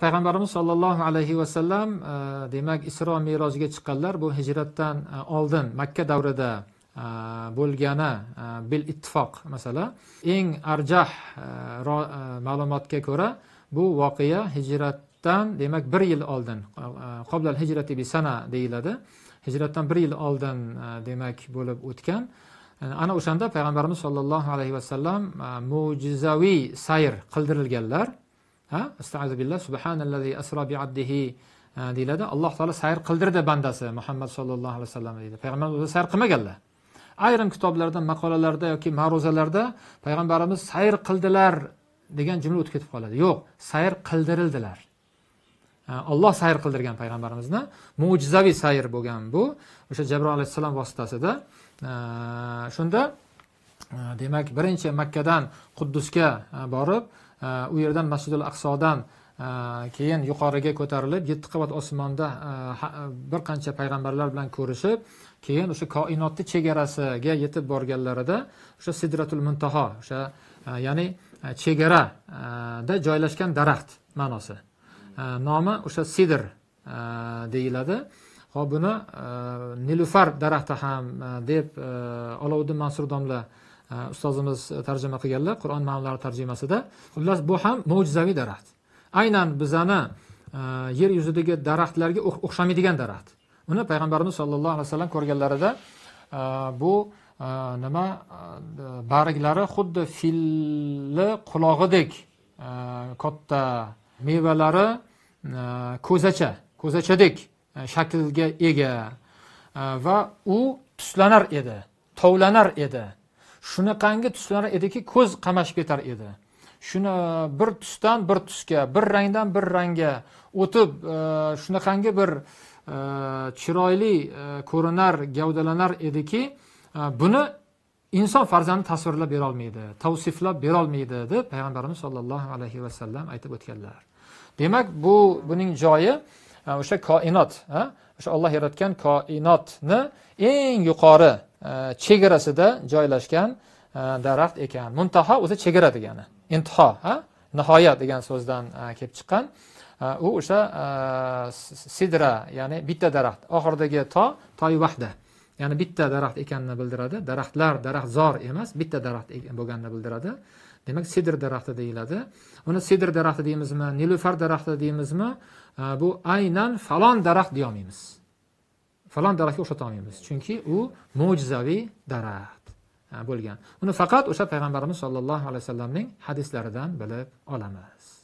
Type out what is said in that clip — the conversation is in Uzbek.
payg'ambarimiz sollallohu alayhi vasallam e, demak isro merojiga chiqqanlar bu hijratdan e, oldin makka davrida e, bo'lgani bil ittifoq masala eng arjah ma'lumotga ko'ra bu voqea hijratdan demak bir yil oldin qoblal hijrati bi sana deyiladi hijratdan bir yil oldin demak bo'lib o'tgan ana o'shanda payg'ambarimiz sollallohu alayhi vasallam mo'jizaviy sayr qildirilganlar ha astaizu billah subhanallahi asro bi abdihi deyiladi alloh taolo sayr qildirdi bandasi muhammad sallallohu alayhi vasallam deydi payg'ambar o'zi sayr qilmaganlar ayrim kitoblarda maqolalarda yoki ma'ruzalarda payg'ambarimiz sayr qildilar degan jumla o'tib ketib qoladi yo'q sayr qildirildilar olloh sayr qildirgan payg'ambarimizni mo'jizaviy sayr bo'lgan bu o'sha jabroil alayhissalom vositasida shunda demak birinchi makkadan quddusga borib u yerdan masjidul aqsodan keyin yuqoriga ko'tarilib yetti qavat osmonda bir qancha payg'ambarlar bilan ko'rishib keyin o'sha koinotni chegarasiga yetib borganlarida o'sha sidratul muntaho o'sha ya'ni e, chegarada joylashgan daraxt ma'nosi nomi o'sha sidr deyiladi hop buni nilufar daraxti ham e, deb olovuddin e, mansur domla Э, ustozimiz э, tarjima qilganlar qur'on ma'nolari tarjimasida xullas bu ham mo'jizaviy daraxt aynan bizani e, yer yuzidagi daraxtlarga o'xshamaydigan daraxt uni payg'ambarimiz sollallohu alayhi vasallam ko'rganlarida e, bu e, nima bariklari xuddi filni qulog'idek katta mevalari ko'zacha ko'zachadek shaklga ega va u tuslanar edi tovlanar edi shunaqangi tuslar ediki ko'z qamashib ketar edi shuni bir tusdan bir tusga bir rangdan bir rangga o'tib e, shunaqangi bir e, chiroyli e, ko'rinar gavdalanar ediki buni inson farzandi tasvirlab berolmaydi tavsiflab berolmaydi deb payg'ambarimiz sollallohu alayhi vasallam aytib o'tganlar demak bu buning joyi o'sha koinot o'sha olloh yaratgan koinotni eng yuqori Э, chegarasida joylashgan э, daraxt ekan muntaho o'zi chegara degani intiho nihoyat degan so'zdan e, kelib chiqqan e, u o'sha e, sidra ya'ni bitta daraxt oxiridagi to toy vahda ya'ni bitta daraxt ekanini bildiradi daraxtlar daraxtzor emas bitta daraxt bo'lganini bildiradi demak sidr daraxti deyiladi uni sidr daraxti deymizmi nilufar daraxti deymizmi bu aynan falon daraxt deyolmaymiz falon daraxtga o'xshata olmaymiz chunki u mo'jizaviy daraxt bo'lgan uni faqat o'sha payg'ambarimiz sollallohu alayhi vasallamning hadislaridan bilib olamiz